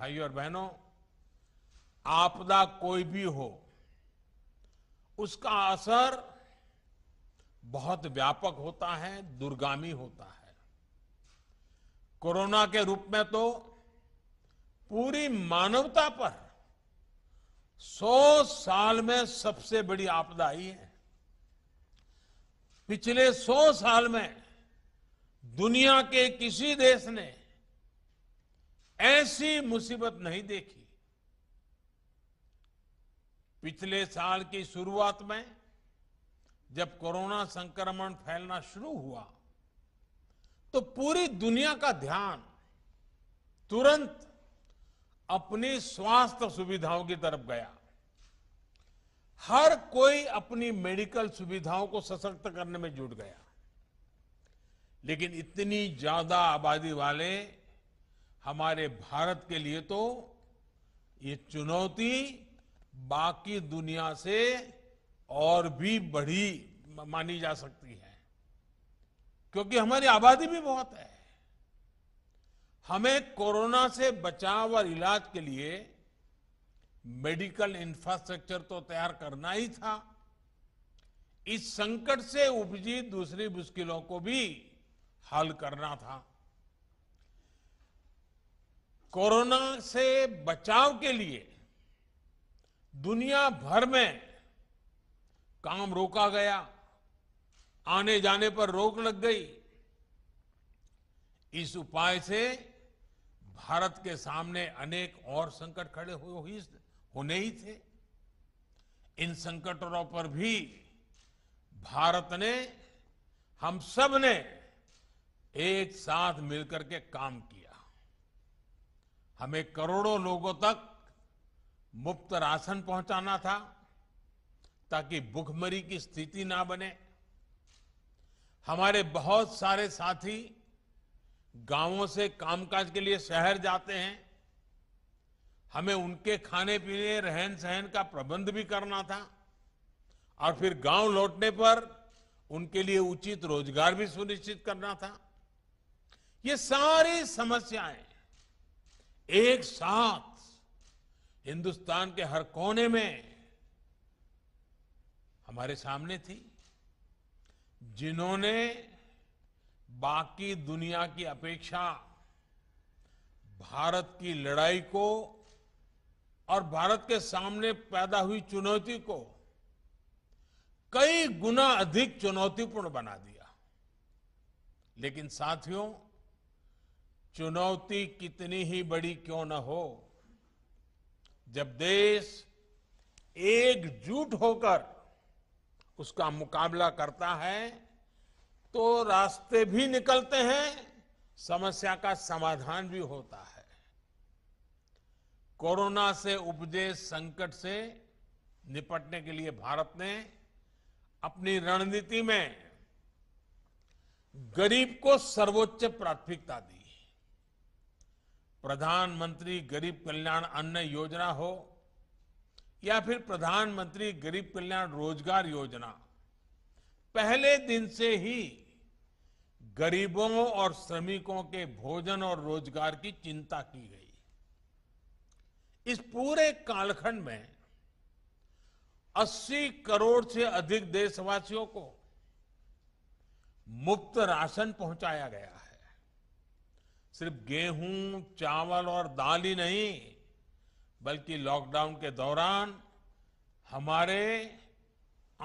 भाइयों और बहनों आपदा कोई भी हो उसका असर बहुत व्यापक होता है दुर्गामी होता है कोरोना के रूप में तो पूरी मानवता पर सौ साल में सबसे बड़ी आपदा आई है पिछले सौ साल में दुनिया के किसी देश ने ऐसी मुसीबत नहीं देखी पिछले साल की शुरुआत में जब कोरोना संक्रमण फैलना शुरू हुआ तो पूरी दुनिया का ध्यान तुरंत अपनी स्वास्थ्य सुविधाओं की तरफ गया हर कोई अपनी मेडिकल सुविधाओं को सशक्त करने में जुट गया लेकिन इतनी ज्यादा आबादी वाले हमारे भारत के लिए तो ये चुनौती बाकी दुनिया से और भी बढ़ी मानी जा सकती है क्योंकि हमारी आबादी भी बहुत है हमें कोरोना से बचाव और इलाज के लिए मेडिकल इंफ्रास्ट्रक्चर तो तैयार करना ही था इस संकट से उपजी दूसरी मुश्किलों को भी हल करना था कोरोना से बचाव के लिए दुनिया भर में काम रोका गया आने जाने पर रोक लग गई इस उपाय से भारत के सामने अनेक और संकट खड़े हो ही होने ही थे इन संकटों पर भी भारत ने हम सब ने एक साथ मिलकर के काम किया हमें करोड़ों लोगों तक मुफ्त राशन पहुंचाना था ताकि भूखमरी की स्थिति ना बने हमारे बहुत सारे साथी गांवों से कामकाज के लिए शहर जाते हैं हमें उनके खाने पीने रहन सहन का प्रबंध भी करना था और फिर गांव लौटने पर उनके लिए उचित रोजगार भी सुनिश्चित करना था ये सारी समस्याएं एक साथ हिंदुस्तान के हर कोने में हमारे सामने थी जिन्होंने बाकी दुनिया की अपेक्षा भारत की लड़ाई को और भारत के सामने पैदा हुई चुनौती को कई गुना अधिक चुनौतीपूर्ण बना दिया लेकिन साथियों चुनौती कितनी ही बड़ी क्यों न हो जब देश एकजुट होकर उसका मुकाबला करता है तो रास्ते भी निकलते हैं समस्या का समाधान भी होता है कोरोना से उपजे संकट से निपटने के लिए भारत ने अपनी रणनीति में गरीब को सर्वोच्च प्राथमिकता दी प्रधानमंत्री गरीब कल्याण अन्न योजना हो या फिर प्रधानमंत्री गरीब कल्याण रोजगार योजना पहले दिन से ही गरीबों और श्रमिकों के भोजन और रोजगार की चिंता की गई इस पूरे कालखंड में 80 करोड़ से अधिक देशवासियों को मुफ्त राशन पहुंचाया गया सिर्फ गेहूं चावल और दाल ही नहीं बल्कि लॉकडाउन के दौरान हमारे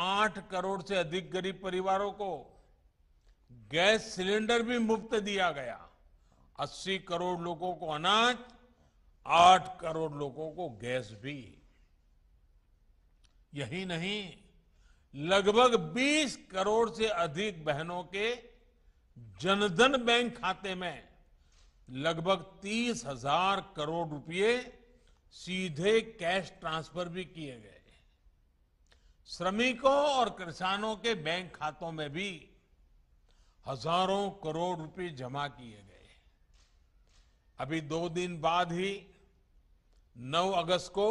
आठ करोड़ से अधिक गरीब परिवारों को गैस सिलेंडर भी मुफ्त दिया गया अस्सी करोड़ लोगों को अनाज आठ करोड़ लोगों को गैस भी यही नहीं लगभग 20 करोड़ से अधिक बहनों के जनधन बैंक खाते में लगभग तीस हजार करोड़ रुपए सीधे कैश ट्रांसफर भी किए गए श्रमिकों और किसानों के बैंक खातों में भी हजारों करोड़ रुपए जमा किए गए अभी दो दिन बाद ही 9 अगस्त को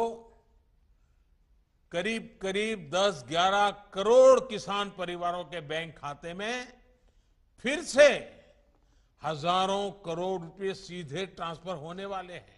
करीब करीब 10-11 करोड़ किसान परिवारों के बैंक खाते में फिर से हजारों करोड़ रुपए सीधे ट्रांसफर होने वाले हैं